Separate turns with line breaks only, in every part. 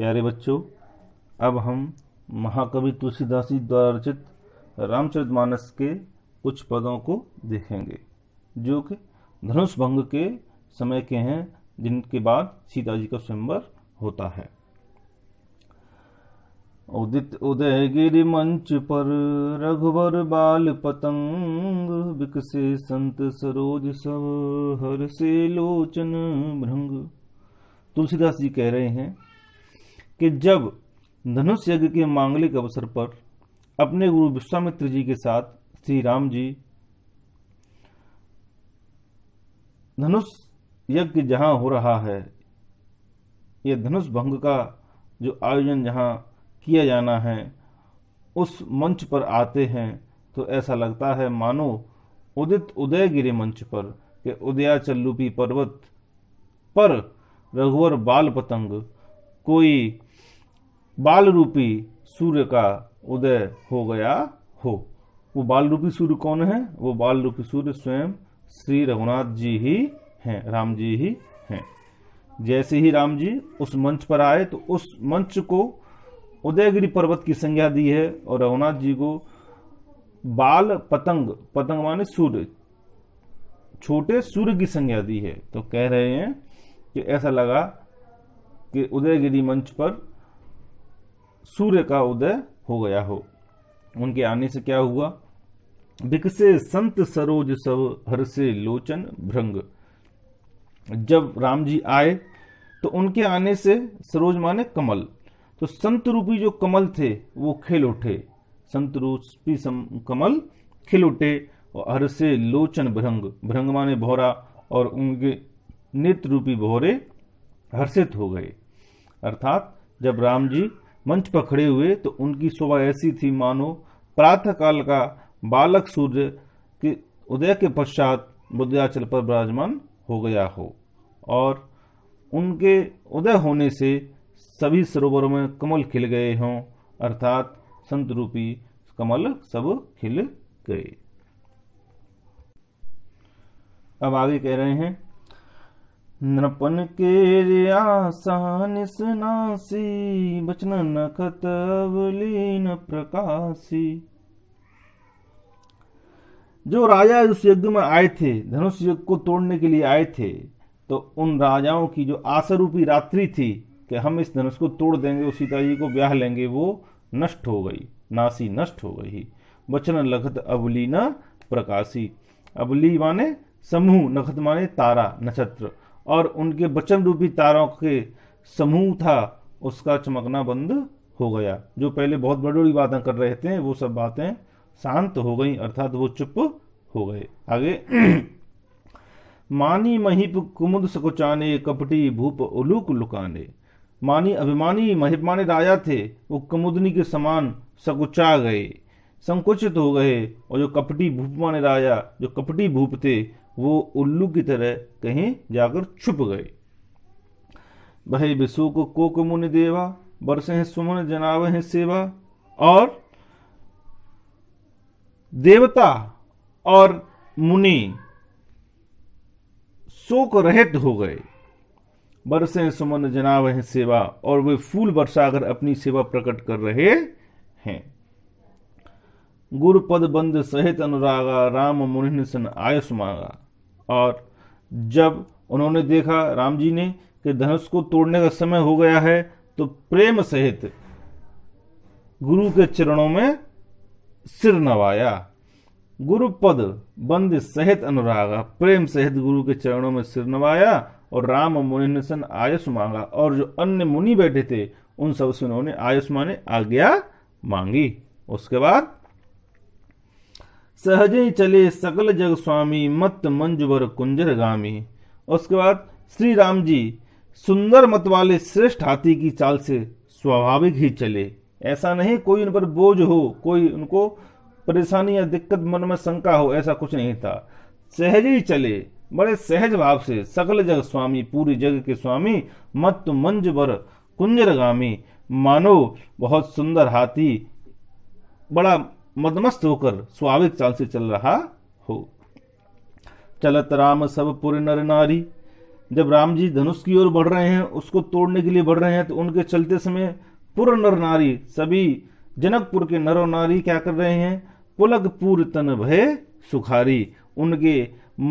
प्यारे बच्चों अब हम महाकवि तुलसीदास जी द्वारा रचित रामचरितमानस के कुछ पदों को देखेंगे जो कि धनुष भंग के समय के हैं जिनके बाद सीता जी का स्वयंवर होता है उदित उदय गिरि मंच पर रघुवर बाल पतंग विकसे संत सरोज सब हर से लोचन भृंग तुलसीदास जी कह रहे हैं कि जब धनुष यज्ञ के मांगलिक अवसर पर अपने गुरु विश्वामित्र जी के साथ श्री राम जी धनुष यज्ञ जहां हो रहा है यह धनुष भंग का जो आयोजन जहां किया जाना है उस मंच पर आते हैं तो ऐसा लगता है मानो उदित गिरे मंच पर के उदयाचल रूपी पर्वत पर रघुवर बाल पतंग कोई बाल रूपी सूर्य का उदय हो गया हो वो बाल रूपी सूर्य कौन है वो बाल रूपी सूर्य स्वयं श्री रघुनाथ जी ही हैं राम जी ही हैं जैसे ही राम जी उस मंच पर आए तो उस मंच को उदयगिरी पर्वत की संज्ञा दी है और रघुनाथ जी को बाल पतंग पतंग माने सूर्य छोटे सूर्य की संज्ञा दी है तो कह रहे हैं कि ऐसा लगा के उदयगिरी मंच पर सूर्य का उदय हो गया हो उनके आने से क्या हुआ बिकसे संत सरोज सब हर से लोचन भ्रंग जब राम जी आए तो उनके आने से सरोज माने कमल तो संत रूपी जो कमल थे वो खिल उठे संत रूपी कमल खिल उठे और हर से लोचन भ्रंग भ्रंग माने भोरा और उनके नेत्र रूपी भोरे हर्षित हो गए अर्थात जब राम जी मंच पर खड़े हुए तो उनकी शोभा ऐसी थी मानो प्रातः काल का बालक सूर्य के उदय के पश्चात बुद्धाचल पर विराजमान हो गया हो और उनके उदय होने से सभी सरोवरों में कमल खिल गए हों अर्थात संत रूपी कमल सब खिल गए अब आगे कह रहे हैं नृपन के आसान स्नासी बचन नखत न प्रकाशी जो राजा उस यज्ञ में आए थे धनुष यज्ञ को तोड़ने के लिए आए थे तो उन राजाओं की जो आशरूपी रात्रि थी कि हम इस धनुष को तोड़ देंगे और सीता जी को ब्याह लेंगे वो नष्ट हो गई नासी नष्ट हो गई वचन लखत अबली न प्रकाशी अबली माने समूह नखत माने तारा नक्षत्र और उनके बचन रूपी तारों के समूह था उसका चमकना बंद हो गया जो पहले बहुत बड़ी बड़ी बातें कर रहे थे वो सब बातें शांत हो गई अर्थात वो चुप हो गए आगे मानी महिप कुमुद सकुचाने कपटी भूप उलूक लुकाने मानी अभिमानी महिप माने राजा थे वो कुमुदनी के समान सकुचा गए संकुचित हो गए और जो कपटी भूप माने राजा जो कपटी भूप थे वो उल्लू की तरह कहीं जाकर छुप गए भय विशु को कोक मुनि देवा बरसे हैं सुमन जनाव हैं सेवा और देवता और मुनि शोक रहित हो गए बरसे सुमन जनाव हैं सेवा और वे फूल बरसाकर अपनी सेवा प्रकट कर रहे हैं गुरु पद बंद सहित अनुरागा राम मुनि सन आयुष मांगा और जब उन्होंने देखा राम जी ने कि धनुष को तोड़ने का समय हो गया है तो प्रेम सहित गुरु के चरणों में सिर नवाया गुरु पद बंद सहित अनुरागा प्रेम सहित गुरु के चरणों में सिर नवाया और राम मुनि सन आयुष मांगा और जो अन्य मुनि बैठे थे उन सबसे उन्होंने आयुष माने आज्ञा मांगी उसके बाद सहजे चले सकल जग स्वामी मत मंजुवर कुंजर गामी उसके बाद श्री राम जी सुंदर मत वाले श्रेष्ठ हाथी की चाल से स्वाभाविक ही चले ऐसा नहीं कोई उन पर बोझ हो कोई उनको परेशानी या दिक्कत मन में शंका हो ऐसा कुछ नहीं था सहज ही चले बड़े सहज भाव से सकल जग स्वामी पूरी जग के स्वामी मत मंज बर कुंजरगामी मानो बहुत सुंदर हाथी बड़ा मदमस्त होकर स्वाभाविक चाल से चल रहा हो चलत राम सब पूरे नर नारी जब राम जी धनुष की ओर बढ़ रहे हैं उसको तोड़ने के लिए बढ़ रहे हैं तो उनके चलते समय पुर नर नारी सभी जनकपुर के नर नारी क्या कर रहे हैं पुलक पूर तन भय सुखारी उनके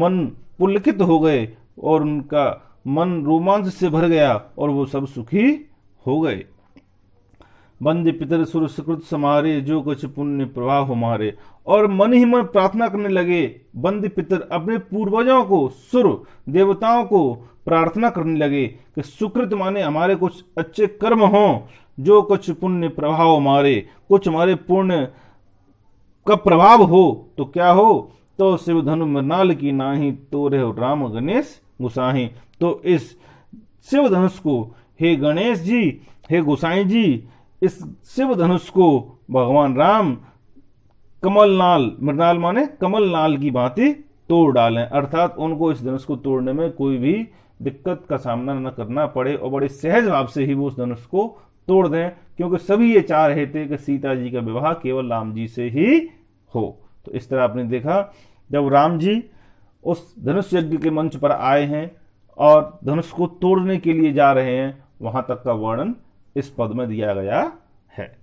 मन पुलकित हो गए और उनका मन रोमांच से भर गया और वो सब सुखी हो गए बंद पितर सुर सुकृत समारे जो कुछ पुण्य प्रवाह हमारे और मन ही मन प्रार्थना करने लगे बंद पितर अपने पूर्वजों को सुर देवताओं को प्रार्थना करने लगे कि सुकृत माने हमारे कुछ अच्छे कर्म हो जो कुछ पुण्य प्रभाव हमारे कुछ हमारे पुण्य का प्रभाव हो तो क्या हो तो शिव धनु मृणाल की नाही तो रहे राम गणेश गुसाही तो इस शिव धनुष को हे गणेश जी हे गुसाई जी इस शिव धनुष को भगवान राम कमलनाल मृणाल माने कमलनाल की भांति तोड़ डालें अर्थात उनको इस धनुष को तोड़ने में कोई भी दिक्कत का सामना न करना पड़े और बड़े सहज भाव से ही वो उस धनुष को तोड़ दें क्योंकि सभी ये चाह रहे थे कि सीता जी का विवाह केवल राम जी से ही हो तो इस तरह आपने देखा जब राम जी उस धनुष यज्ञ के मंच पर आए हैं और धनुष को तोड़ने के लिए जा रहे हैं वहां तक का वर्णन इस पद में दिया गया है